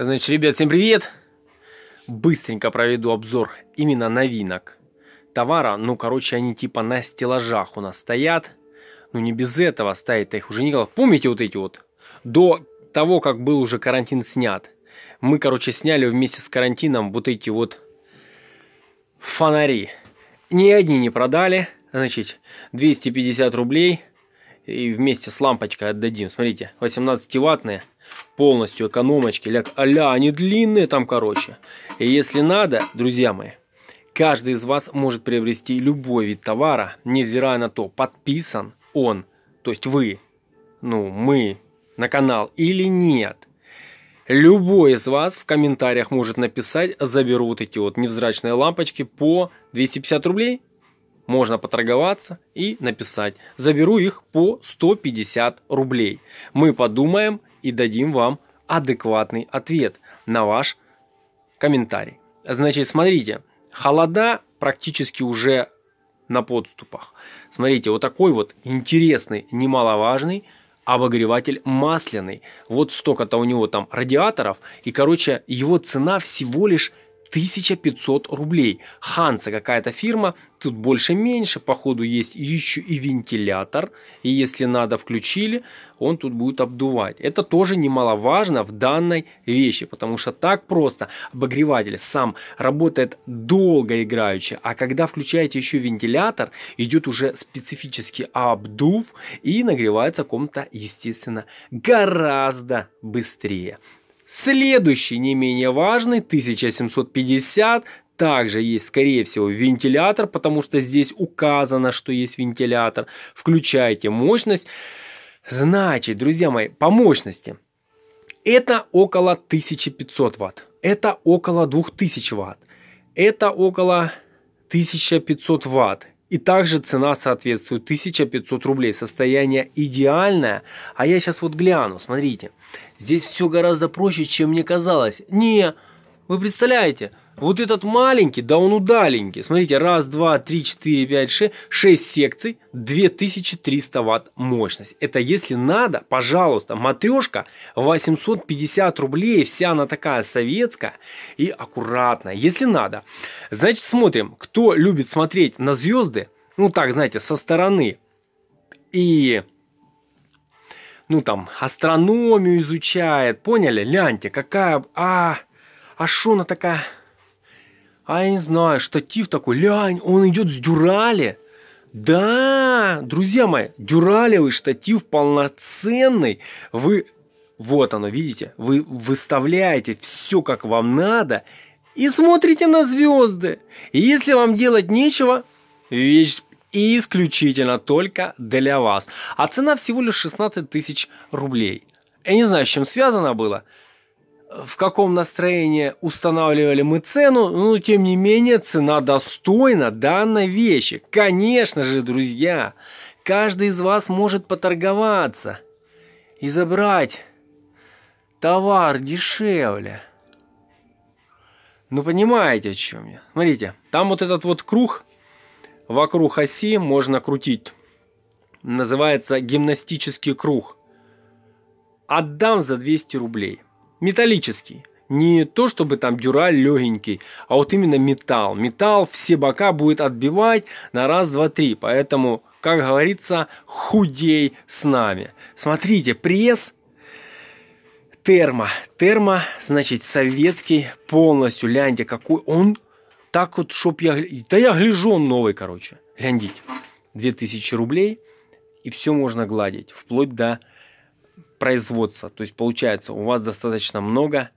Значит, ребят, всем привет! Быстренько проведу обзор именно новинок товара. Ну, короче, они типа на стеллажах у нас стоят. Ну, не без этого стоит-то а их уже никого. Помните вот эти вот? До того, как был уже карантин снят. Мы, короче, сняли вместе с карантином вот эти вот фонари. Ни одни не продали. Значит, 250 рублей. И вместе с лампочкой отдадим. Смотрите, 18 ваттные полностью экономочки, ля они длинные там, короче. И если надо, друзья мои, каждый из вас может приобрести любой вид товара, невзирая на то, подписан он, то есть вы, ну, мы, на канал или нет. Любой из вас в комментариях может написать, заберут эти вот невзрачные лампочки по 250 рублей. Можно поторговаться и написать. Заберу их по 150 рублей. Мы подумаем, и дадим вам адекватный ответ на ваш комментарий. Значит, смотрите, холода практически уже на подступах. Смотрите, вот такой вот интересный, немаловажный обогреватель масляный. Вот столько-то у него там радиаторов. И, короче, его цена всего лишь 1500 рублей. Ханса какая-то фирма Тут больше-меньше, походу есть еще и вентилятор. И если надо, включили, он тут будет обдувать. Это тоже немаловажно в данной вещи, потому что так просто обогреватель сам работает долго играючи, а когда включаете еще вентилятор, идет уже специфический обдув и нагревается комната, естественно, гораздо быстрее. Следующий, не менее важный, 1750 также есть, скорее всего, вентилятор, потому что здесь указано, что есть вентилятор. Включайте мощность. Значит, друзья мои, по мощности это около 1500 ватт, это около 2000 ватт, это около 1500 ватт. И также цена соответствует 1500 рублей. Состояние идеальное. А я сейчас вот гляну, смотрите. Здесь все гораздо проще, чем мне казалось. Не, вы представляете, вот этот маленький, да он удаленький. Смотрите, раз, два, три, четыре, пять, шесть, шесть секций, 2300 ватт мощность. Это если надо, пожалуйста, матрешка 850 рублей, вся она такая советская и аккуратная, если надо. Значит, смотрим, кто любит смотреть на звезды, ну так, знаете, со стороны и ну там астрономию изучает, поняли? Ляньте, какая, а, а шо она такая а я не знаю, штатив такой, лянь, он идет с дюрали. Да, друзья мои, дюралевый штатив полноценный. Вы, вот оно, видите, вы выставляете все, как вам надо, и смотрите на звезды. И если вам делать нечего, вещь исключительно только для вас. А цена всего лишь 16 тысяч рублей. Я не знаю, с чем связано было в каком настроении устанавливали мы цену, но тем не менее цена достойна данной вещи. Конечно же, друзья, каждый из вас может поторговаться и забрать товар дешевле. Ну, понимаете, о чем я? Смотрите, там вот этот вот круг вокруг оси можно крутить. Называется гимнастический круг. Отдам за 200 рублей металлический. Не то, чтобы там дюраль легенький, а вот именно металл. Металл все бока будет отбивать на раз, два, три. Поэтому, как говорится, худей с нами. Смотрите, пресс термо. Термо, значит, советский полностью. Ляньте, какой он так вот, чтоб я... Да я гляжу, он новый, короче. Гляндите. 2000 рублей, и все можно гладить, вплоть до производства. То есть получается, у вас достаточно много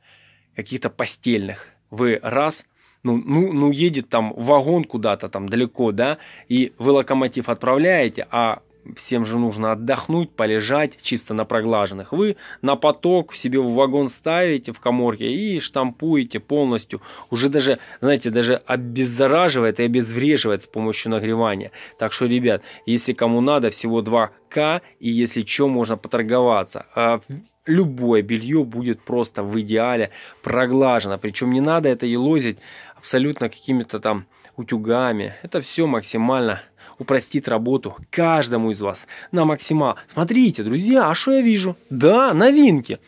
каких-то постельных. Вы раз, ну, ну, ну едет там вагон куда-то там далеко, да, и вы локомотив отправляете, а всем же нужно отдохнуть, полежать, чисто на проглаженных. Вы на поток себе в вагон ставите в коморке и штампуете полностью. Уже даже, знаете, даже обеззараживает и обезвреживает с помощью нагревания. Так что, ребят, если кому надо, всего 2К, и если что, можно поторговаться. А любое белье будет просто в идеале проглажено. Причем не надо это елозить абсолютно какими-то там утюгами. Это все максимально упростит работу каждому из вас на максимал. Смотрите, друзья, а что я вижу? Да, новинки.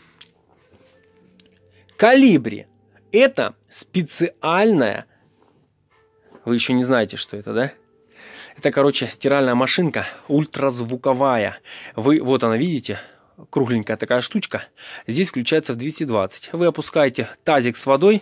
Калибри. Это специальная... Вы еще не знаете, что это, да? Это, короче, стиральная машинка ультразвуковая. Вы, вот она, видите, кругленькая такая штучка, здесь включается в 220. Вы опускаете тазик с водой,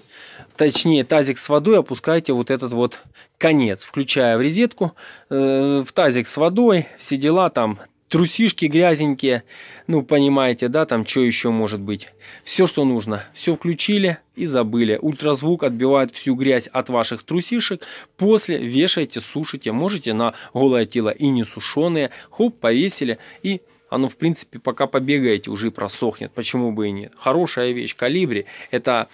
точнее тазик с водой опускаете вот этот вот конец, включая в резетку, э, в тазик с водой, все дела там, трусишки грязенькие, ну понимаете, да, там что еще может быть. Все, что нужно, все включили и забыли. Ультразвук отбивает всю грязь от ваших трусишек, после вешаете, сушите, можете на голое тело и несушеные, хоп, повесили и оно, в принципе, пока побегаете, уже просохнет. Почему бы и нет? Хорошая вещь. Калибри – это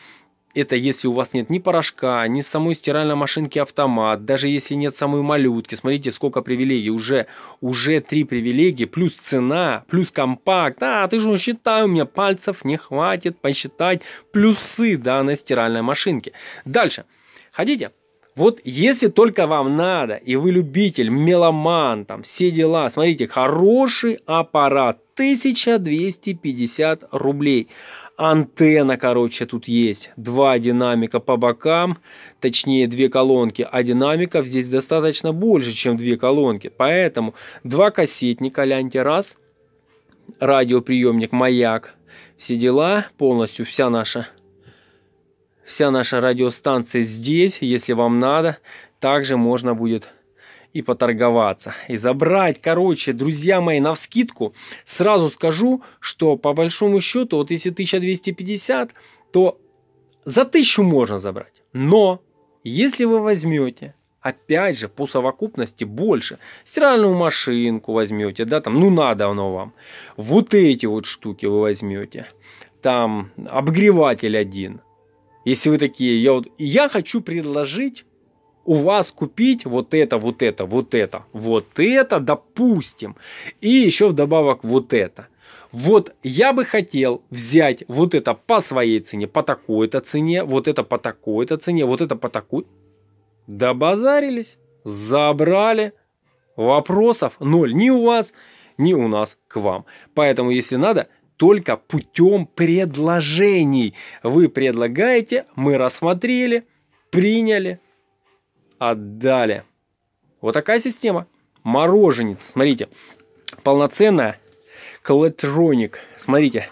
это если у вас нет ни порошка, ни самой стиральной машинки автомат, даже если нет самой малютки. Смотрите, сколько привилегий. Уже, уже три привилегии, плюс цена, плюс компакт. А, ты же ну, считай, у меня пальцев не хватит посчитать плюсы данной стиральной машинки. Дальше. Хотите? Вот если только вам надо, и вы любитель, меломан, там все дела, смотрите, хороший аппарат, 1250 рублей. Антенна, короче, тут есть. Два динамика по бокам, точнее две колонки. А динамиков здесь достаточно больше, чем две колонки. Поэтому два кассетника, ляньте, раз. Радиоприемник, маяк. Все дела, полностью вся наша Вся наша радиостанция здесь, если вам надо, также можно будет и поторговаться, и забрать. Короче, друзья мои, на вскидку сразу скажу, что по большому счету, вот если 1250, то за 1000 можно забрать. Но если вы возьмете опять же, по совокупности больше. Стиральную машинку возьмете, да, там, ну надо оно вам. Вот эти вот штуки вы возьмете. Там обогреватель один. Если вы такие, я, вот, я хочу предложить у вас купить вот это, вот это, вот это, вот это, допустим, и еще вдобавок вот это. Вот я бы хотел взять вот это по своей цене, по такой-то цене, вот это по такой-то цене, вот это по такой. Добазарились, забрали. Вопросов ноль ни у вас, ни у нас к вам. Поэтому, если надо, только путем предложений. Вы предлагаете, мы рассмотрели, приняли, отдали. Вот такая система. Мороженец, смотрите, полноценная коллектроник. Смотрите,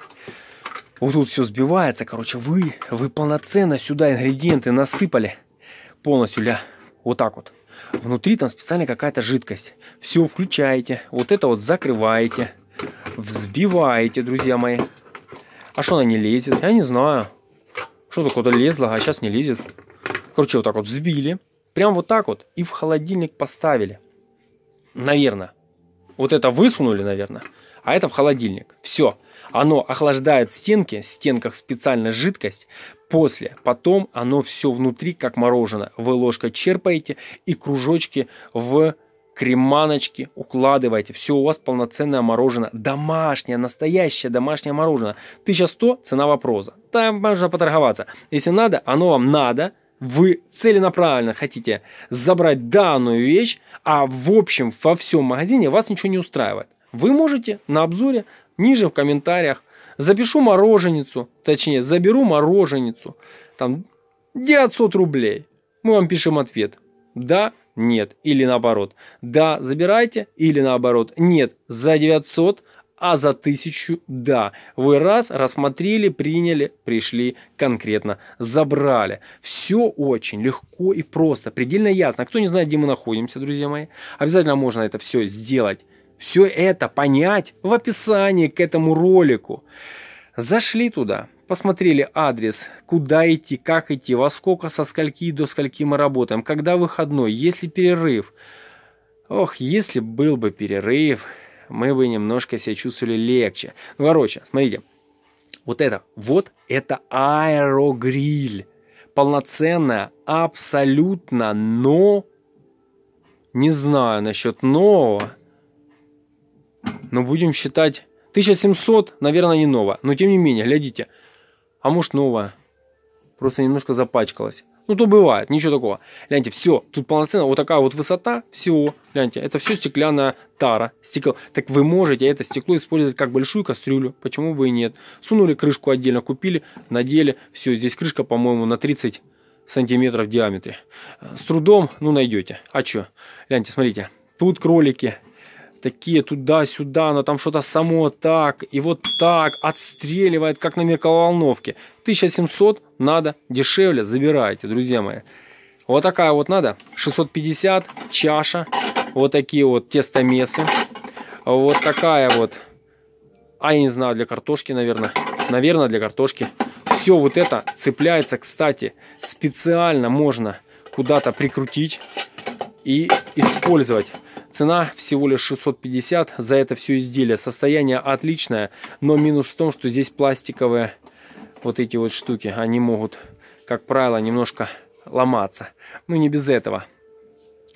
вот тут все сбивается, короче, вы, вы полноценно сюда ингредиенты насыпали полностью, ля, вот так вот. Внутри там специально какая-то жидкость. Все включаете, вот это вот закрываете взбиваете, друзья мои. А что она не лезет? Я не знаю. Что-то куда-то лезло, а сейчас не лезет. Короче, вот так вот взбили. Прям вот так вот. И в холодильник поставили. Наверное. Вот это высунули, наверное. А это в холодильник. Все. Оно охлаждает стенки, в стенках специальная жидкость. После, потом оно все внутри, как мороженое. Вы ложкой черпаете и кружочки в креманочки, укладывайте. Все, у вас полноценное мороженое. Домашнее, настоящее домашнее мороженое. 1100 цена вопроса. Там можно поторговаться. Если надо, оно вам надо. Вы целенаправленно хотите забрать данную вещь, а в общем во всем магазине вас ничего не устраивает. Вы можете на обзоре ниже в комментариях запишу мороженицу, точнее заберу мороженицу, там 900 рублей. Мы вам пишем ответ. Да, нет, или наоборот. Да, забирайте, или наоборот, нет, за 900, а за 1000 да. Вы раз рассмотрели, приняли, пришли конкретно, забрали. Все очень легко и просто, предельно ясно. А кто не знает, где мы находимся, друзья мои, обязательно можно это все сделать. Все это понять в описании к этому ролику. Зашли туда, посмотрели адрес, куда идти, как идти, во сколько, со скольки до скольки мы работаем, когда выходной, есть ли перерыв. Ох, если был бы перерыв, мы бы немножко себя чувствовали легче. Ну, короче, смотрите, вот это, вот это аэрогриль. Полноценная, абсолютно, но... Не знаю насчет нового, но будем считать 1700, наверное, не ново. Но тем не менее, глядите. А может новая. Просто немножко запачкалась. Ну, то бывает, ничего такого. Гляньте, все, тут полноценно вот такая вот высота всего. Гляньте, это все стеклянная тара, стекло. Так вы можете это стекло использовать как большую кастрюлю, почему бы и нет. Сунули крышку отдельно, купили, надели, все, здесь крышка, по-моему, на 30 сантиметров в диаметре. С трудом, ну, найдете. А что? Гляньте, смотрите, тут кролики, такие туда-сюда, но там что-то само так и вот так отстреливает, как на микроволновке. 1700 надо, дешевле забирайте, друзья мои. Вот такая вот надо, 650, чаша, вот такие вот тестомесы, вот такая вот, а я не знаю, для картошки, наверное, наверное, для картошки. Все вот это цепляется, кстати, специально можно куда-то прикрутить и использовать. Цена всего лишь 650 за это все изделие. Состояние отличное, но минус в том, что здесь пластиковые вот эти вот штуки. Они могут, как правило, немножко ломаться. Ну, не без этого.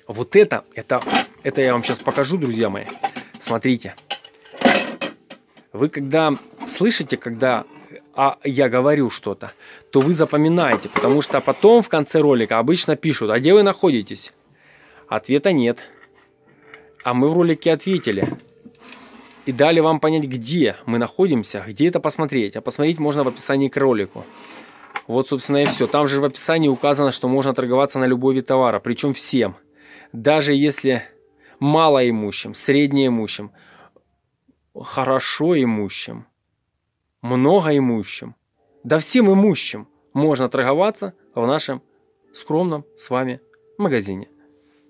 Вот это, это, это я вам сейчас покажу, друзья мои. Смотрите. Вы когда слышите, когда а я говорю что-то, то вы запоминаете, потому что потом в конце ролика обычно пишут, а где вы находитесь? Ответа нет. А мы в ролике ответили и дали вам понять, где мы находимся, где это посмотреть. А посмотреть можно в описании к ролику. Вот, собственно, и все. Там же в описании указано, что можно торговаться на любой вид товара, причем всем. Даже если малоимущим, среднеИмущим, средне имущим, хорошо имущим, много да всем имущим можно торговаться в нашем скромном с вами магазине.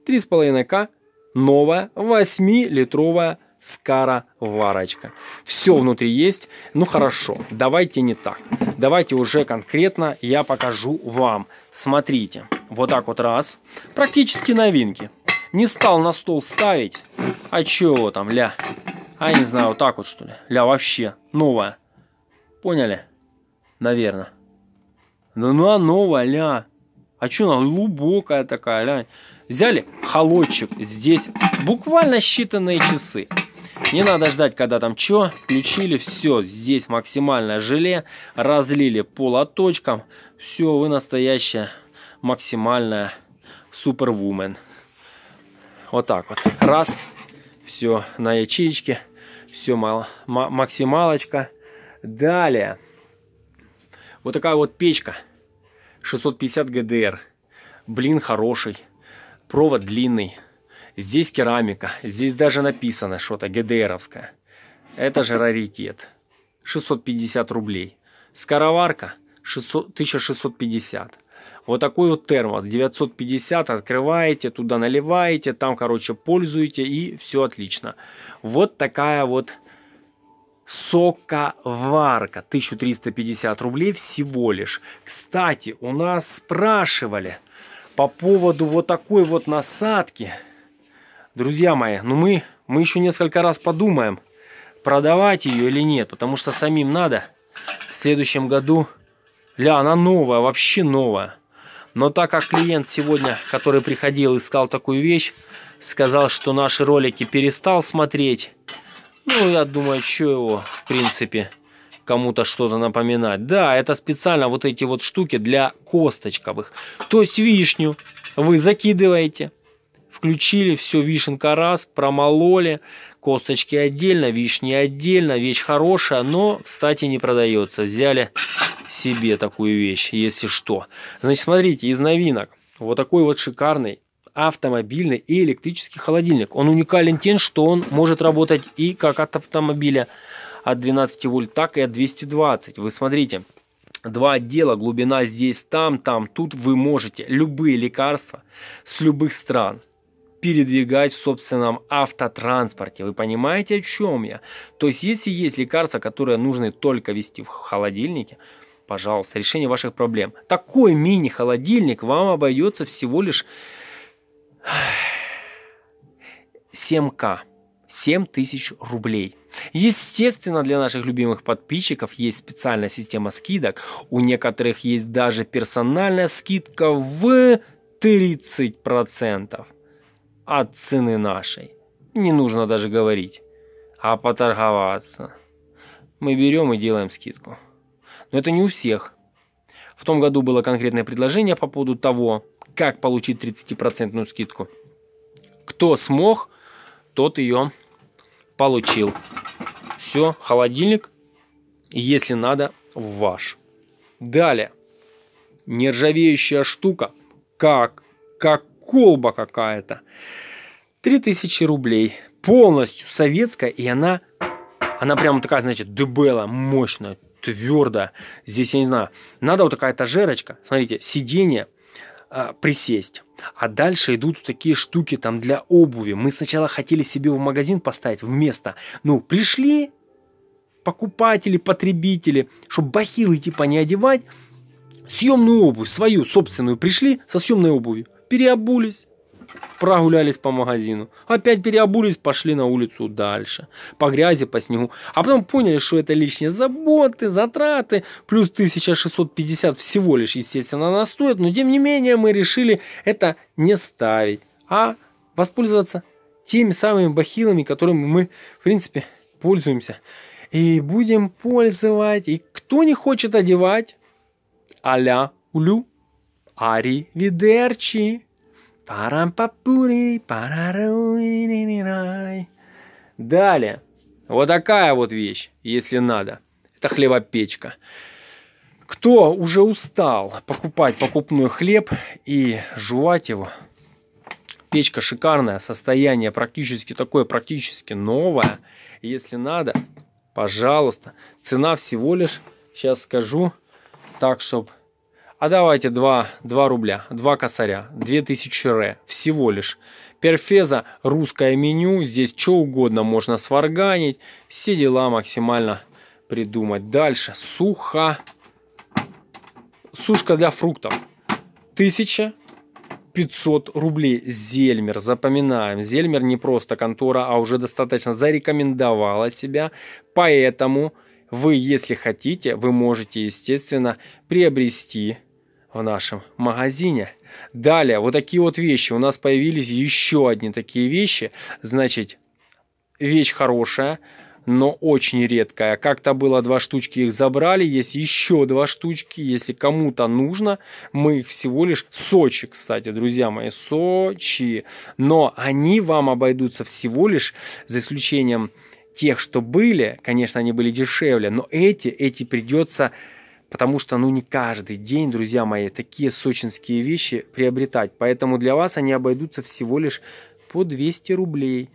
3,5К новая 8-литровая скороварочка. Все внутри есть. Ну хорошо, давайте не так. Давайте уже конкретно я покажу вам. Смотрите, вот так вот раз. Практически новинки. Не стал на стол ставить. А чего там, ля? А я не знаю, вот так вот что ли? Ля вообще новая. Поняли? Наверное. Ну, а новая, ля. А что она глубокая такая, ля? Взяли холодчик здесь буквально считанные часы. Не надо ждать, когда там что. Включили, все, здесь максимальное желе. Разлили по лоточкам. Все, вы настоящая максимальная супервумен. Вот так вот. Раз, все на ячеечке. Все, мало, максималочка. Далее. Вот такая вот печка. 650 ГДР. Блин, хороший. Провод длинный. Здесь керамика. Здесь даже написано что-то ГДРовское. Это же раритет. 650 рублей. Скороварка 600, 1650. Вот такой вот термос 950 открываете, туда наливаете, там, короче, пользуете и все отлично. Вот такая вот соковарка 1350 рублей всего лишь. Кстати, у нас спрашивали – по поводу вот такой вот насадки, друзья мои, ну мы, мы еще несколько раз подумаем, продавать ее или нет, потому что самим надо в следующем году. Ля, она новая, вообще новая. Но так как клиент сегодня, который приходил, искал такую вещь, сказал, что наши ролики перестал смотреть, ну, я думаю, что его, в принципе, кому-то что-то напоминать. Да, это специально вот эти вот штуки для косточковых. То есть вишню вы закидываете, включили, все, вишенка раз, промололи, косточки отдельно, вишни отдельно, вещь хорошая, но, кстати, не продается. Взяли себе такую вещь, если что. Значит, смотрите, из новинок. Вот такой вот шикарный автомобильный и электрический холодильник. Он уникален тем, что он может работать и как от автомобиля, от 12 вольт, так и от 220. Вы смотрите, два отдела, глубина здесь, там, там, тут вы можете любые лекарства с любых стран передвигать в собственном автотранспорте. Вы понимаете, о чем я? То есть, если есть лекарства, которые нужно только вести в холодильнике, пожалуйста, решение ваших проблем. Такой мини-холодильник вам обойдется всего лишь 7к, тысяч рублей. Естественно, для наших любимых подписчиков есть специальная система скидок. У некоторых есть даже персональная скидка в 30% от цены нашей. Не нужно даже говорить, а поторговаться. Мы берем и делаем скидку. Но это не у всех. В том году было конкретное предложение по поводу того, как получить 30% скидку. Кто смог, тот ее получил. Все, холодильник, если надо, ваш. Далее. Нержавеющая штука, как, как колба какая-то. 3000 рублей. Полностью советская, и она, она прямо такая, значит, дебела, мощная, твердая. Здесь, я не знаю, надо вот такая этажерочка, смотрите, сиденье, э, присесть а дальше идут такие штуки там для обуви. Мы сначала хотели себе в магазин поставить вместо. Ну, пришли покупатели, потребители, чтобы бахилы типа не одевать. Съемную обувь, свою собственную пришли со съемной обувью. Переобулись, прогулялись по магазину, опять переобулись, пошли на улицу дальше, по грязи, по снегу, а потом поняли, что это лишние заботы, затраты, плюс 1650 всего лишь, естественно, она стоит, но тем не менее мы решили это не ставить, а воспользоваться теми самыми бахилами, которыми мы, в принципе, пользуемся. И будем пользовать, и кто не хочет одевать, а-ля улю, ари видерчи. Далее. Вот такая вот вещь, если надо. Это хлебопечка. Кто уже устал покупать покупной хлеб и жевать его, печка шикарная, состояние практически такое, практически новое. Если надо, пожалуйста. Цена всего лишь, сейчас скажу, так, чтобы а давайте 2, 2 рубля, 2 косаря, 2000 ре, всего лишь. Перфеза, русское меню, здесь что угодно можно сварганить, все дела максимально придумать. Дальше, суха, сушка для фруктов, 1000 500 рублей. Зельмер, запоминаем, Зельмер не просто контора, а уже достаточно зарекомендовала себя, поэтому вы, если хотите, вы можете, естественно, приобрести в нашем магазине. Далее, вот такие вот вещи. У нас появились еще одни такие вещи. Значит, вещь хорошая, но очень редкая. Как-то было два штучки, их забрали. Есть еще два штучки, если кому-то нужно. Мы их всего лишь... Сочи, кстати, друзья мои, Сочи. Но они вам обойдутся всего лишь, за исключением тех, что были. Конечно, они были дешевле, но эти, эти придется Потому что, ну, не каждый день, друзья мои, такие сочинские вещи приобретать. Поэтому для вас они обойдутся всего лишь по 200 рублей.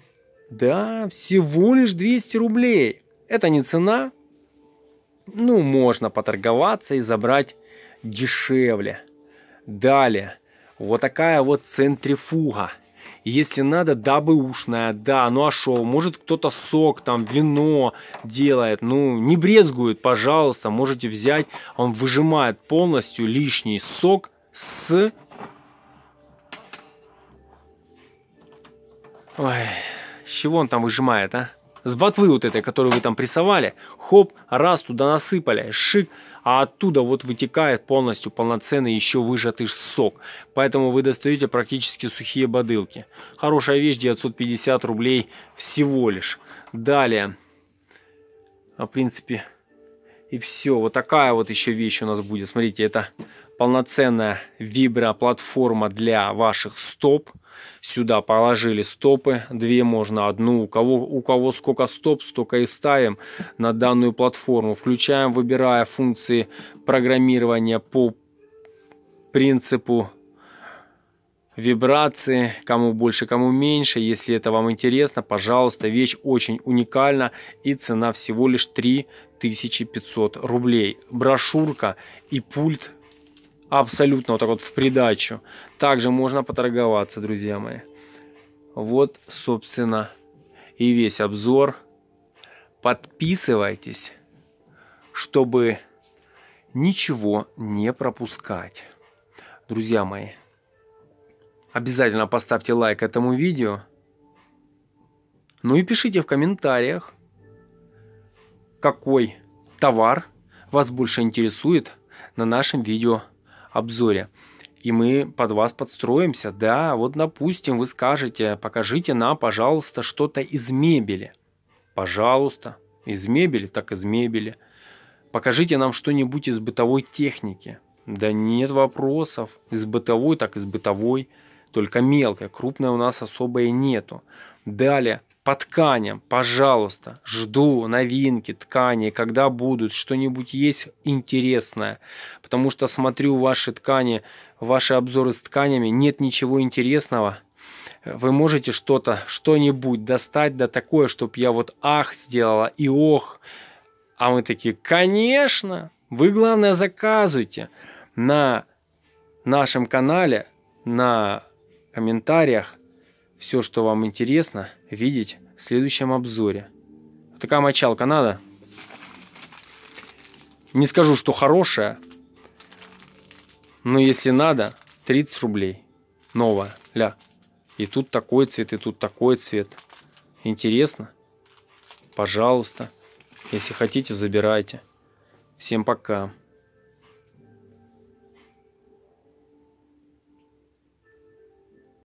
Да, всего лишь 200 рублей. Это не цена. Ну, можно поторговаться и забрать дешевле. Далее. Вот такая вот центрифуга. Если надо, дабы ушная, да, ну а шо, может кто-то сок, там, вино делает, ну, не брезгует, пожалуйста, можете взять, он выжимает полностью лишний сок с... Ой, с чего он там выжимает, а? С ботвы вот этой, которую вы там прессовали, хоп, раз туда насыпали, шик, а оттуда вот вытекает полностью полноценный еще выжатый сок. Поэтому вы достаете практически сухие бадылки. Хорошая вещь, 950 рублей всего лишь. Далее, а, в принципе, и все. Вот такая вот еще вещь у нас будет. Смотрите, это полноценная виброплатформа для ваших стоп. Сюда положили стопы, две можно одну. У кого, у кого сколько стоп, столько и ставим на данную платформу. Включаем, выбирая функции программирования по принципу вибрации, кому больше, кому меньше. Если это вам интересно, пожалуйста, вещь очень уникальна и цена всего лишь 3500 рублей. Брошюрка и пульт абсолютно вот так вот в придачу. Также можно поторговаться, друзья мои. Вот, собственно, и весь обзор. Подписывайтесь, чтобы ничего не пропускать. Друзья мои, обязательно поставьте лайк этому видео. Ну и пишите в комментариях, какой товар вас больше интересует на нашем видео обзоре. И мы под вас подстроимся, да, вот допустим, вы скажете, покажите нам, пожалуйста, что-то из мебели. Пожалуйста, из мебели, так из мебели. Покажите нам что-нибудь из бытовой техники. Да нет вопросов, из бытовой, так из бытовой, только мелкая, крупная у нас особая нету. Далее, по тканям, пожалуйста, жду новинки, ткани, когда будут, что-нибудь есть интересное, потому что смотрю ваши ткани, ваши обзоры с тканями, нет ничего интересного, вы можете что-то, что-нибудь достать, до такое, чтобы я вот ах сделала и ох. А мы такие, конечно, вы главное заказывайте на нашем канале, на комментариях все, что вам интересно – видеть в следующем обзоре. Такая мочалка надо? Не скажу, что хорошая, но если надо, 30 рублей. Новая, ля. И тут такой цвет, и тут такой цвет. Интересно? Пожалуйста. Если хотите, забирайте. Всем пока.